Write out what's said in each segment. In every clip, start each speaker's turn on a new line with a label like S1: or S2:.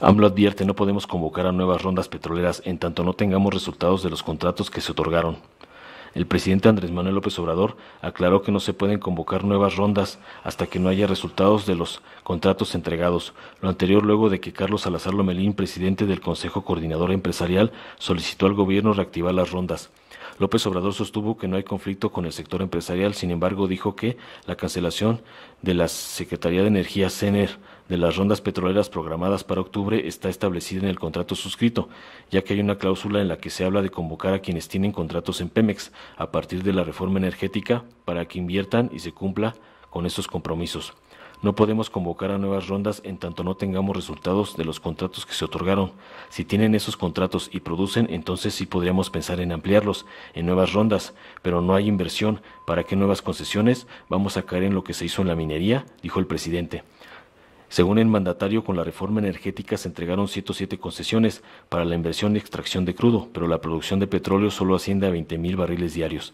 S1: AMLO advierte no podemos convocar a nuevas rondas petroleras en tanto no tengamos resultados de los contratos que se otorgaron. El presidente Andrés Manuel López Obrador aclaró que no se pueden convocar nuevas rondas hasta que no haya resultados de los contratos entregados, lo anterior luego de que Carlos Salazar Lomelín, presidente del Consejo Coordinador Empresarial, solicitó al gobierno reactivar las rondas. López Obrador sostuvo que no hay conflicto con el sector empresarial, sin embargo dijo que la cancelación de la Secretaría de Energía CENER de las rondas petroleras programadas para octubre está establecida en el contrato suscrito, ya que hay una cláusula en la que se habla de convocar a quienes tienen contratos en Pemex a partir de la reforma energética para que inviertan y se cumpla con esos compromisos. No podemos convocar a nuevas rondas en tanto no tengamos resultados de los contratos que se otorgaron. Si tienen esos contratos y producen, entonces sí podríamos pensar en ampliarlos, en nuevas rondas, pero no hay inversión. ¿Para qué nuevas concesiones? Vamos a caer en lo que se hizo en la minería, dijo el presidente. Según el mandatario, con la reforma energética se entregaron 107 concesiones para la inversión y extracción de crudo, pero la producción de petróleo solo asciende a 20 mil barriles diarios.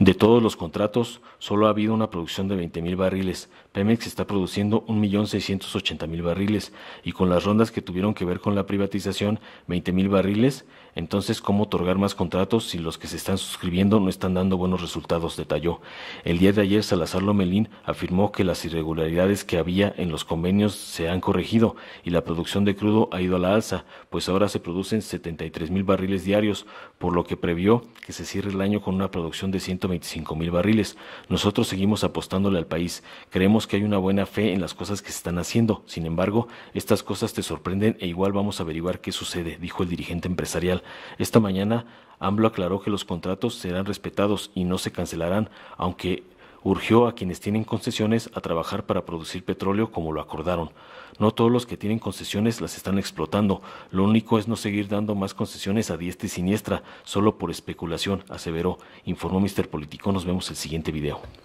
S1: De todos los contratos, solo ha habido una producción de 20.000 barriles. Pemex está produciendo 1.680.000 barriles y con las rondas que tuvieron que ver con la privatización, 20.000 barriles. Entonces, ¿cómo otorgar más contratos si los que se están suscribiendo no están dando buenos resultados? detalló. El día de ayer, Salazar Lomelín afirmó que las irregularidades que había en los convenios se han corregido y la producción de crudo ha ido a la alza, pues ahora se producen 73.000 barriles diarios, por lo que previó que se cierre el año con una producción de 25 mil barriles. Nosotros seguimos apostándole al país. Creemos que hay una buena fe en las cosas que se están haciendo. Sin embargo, estas cosas te sorprenden e igual vamos a averiguar qué sucede, dijo el dirigente empresarial. Esta mañana, AMLO aclaró que los contratos serán respetados y no se cancelarán, aunque urgió a quienes tienen concesiones a trabajar para producir petróleo como lo acordaron. No todos los que tienen concesiones las están explotando. Lo único es no seguir dando más concesiones a diestra y siniestra, solo por especulación, aseveró. Informó Mr. Político. Nos vemos el siguiente video.